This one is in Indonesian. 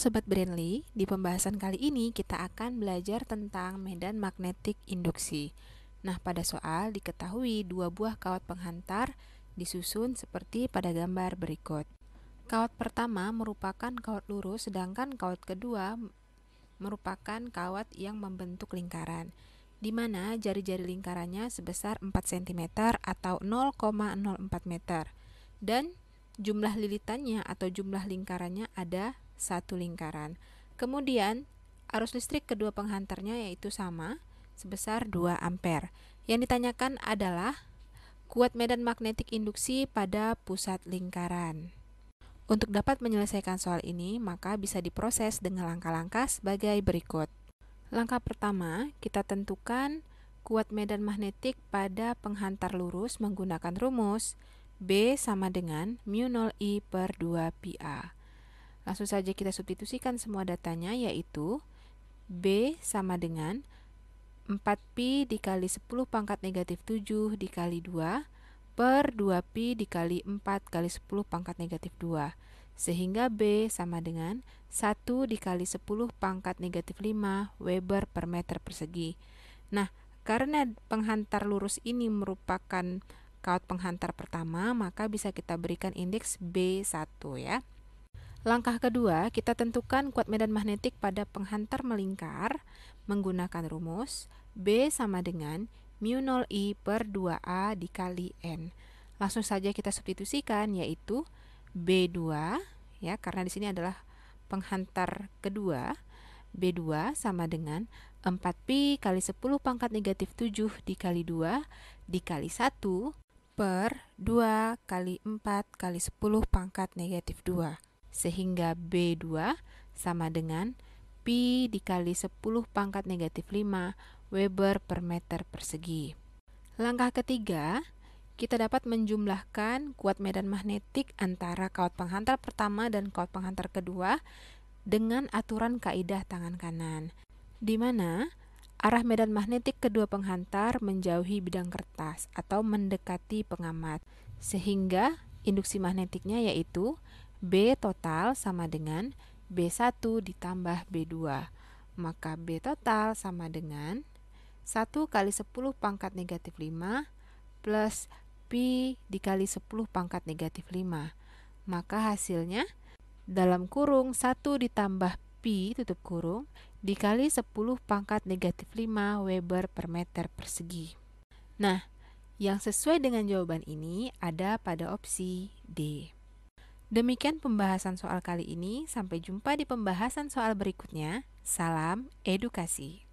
Sobat Brandly, di pembahasan kali ini kita akan belajar tentang medan magnetik induksi. Nah, pada soal diketahui dua buah kawat penghantar disusun seperti pada gambar berikut. Kawat pertama merupakan kawat lurus, sedangkan kawat kedua merupakan kawat yang membentuk lingkaran, di mana jari-jari lingkarannya sebesar 4 cm atau 0,04 meter, dan jumlah lilitannya atau jumlah lingkarannya ada satu lingkaran. Kemudian, arus listrik kedua penghantarnya yaitu sama, sebesar 2 ampere. Yang ditanyakan adalah kuat medan magnetik induksi pada pusat lingkaran. Untuk dapat menyelesaikan soal ini, maka bisa diproses dengan langkah-langkah sebagai berikut. Langkah pertama, kita tentukan kuat medan magnetik pada penghantar lurus menggunakan rumus B sama dengan mu 0 I per 2 pi A. Langsung saja kita substitusikan semua datanya yaitu B sama dengan 4pi dikali 10 pangkat negatif 7 dikali 2 per 2pi dikali 4 kali 10 pangkat negatif 2 sehingga B sama dengan 1 dikali 10 pangkat negatif 5 Weber per meter persegi. Nah, karena penghantar lurus ini merupakan kaut penghantar pertama, maka bisa kita berikan indeks B1 ya. Langkah kedua, kita tentukan kuat medan magnetik pada penghantar melingkar menggunakan rumus B sama dengan mu 0 I per 2A dikali N. Langsung saja kita substitusikan yaitu B2 ya karena di sini adalah penghantar kedua B2 sama dengan 4pi kali 10 pangkat negatif 7 dikali 2 dikali 1 per 2 kali 4 kali 10 pangkat negatif 2. Sehingga B2 sama dengan Pi dikali 10 pangkat negatif 5 Weber per meter persegi. Langkah ketiga, kita dapat menjumlahkan kuat medan magnetik antara kawat penghantar pertama dan kawat penghantar kedua dengan aturan kaidah tangan kanan, di mana arah medan magnetik kedua penghantar menjauhi bidang kertas atau mendekati pengamat, sehingga induksi magnetiknya yaitu B total sama dengan B1 ditambah B2. Maka B total sama dengan 1 kali 10 pangkat negatif 5 plus P dikali 10 pangkat negatif 5. Maka hasilnya dalam kurung 1 ditambah P tutup kurung dikali 10 pangkat negatif 5 Weber per meter persegi. Nah, yang sesuai dengan jawaban ini ada pada opsi D. Demikian pembahasan soal kali ini. Sampai jumpa di pembahasan soal berikutnya. Salam edukasi.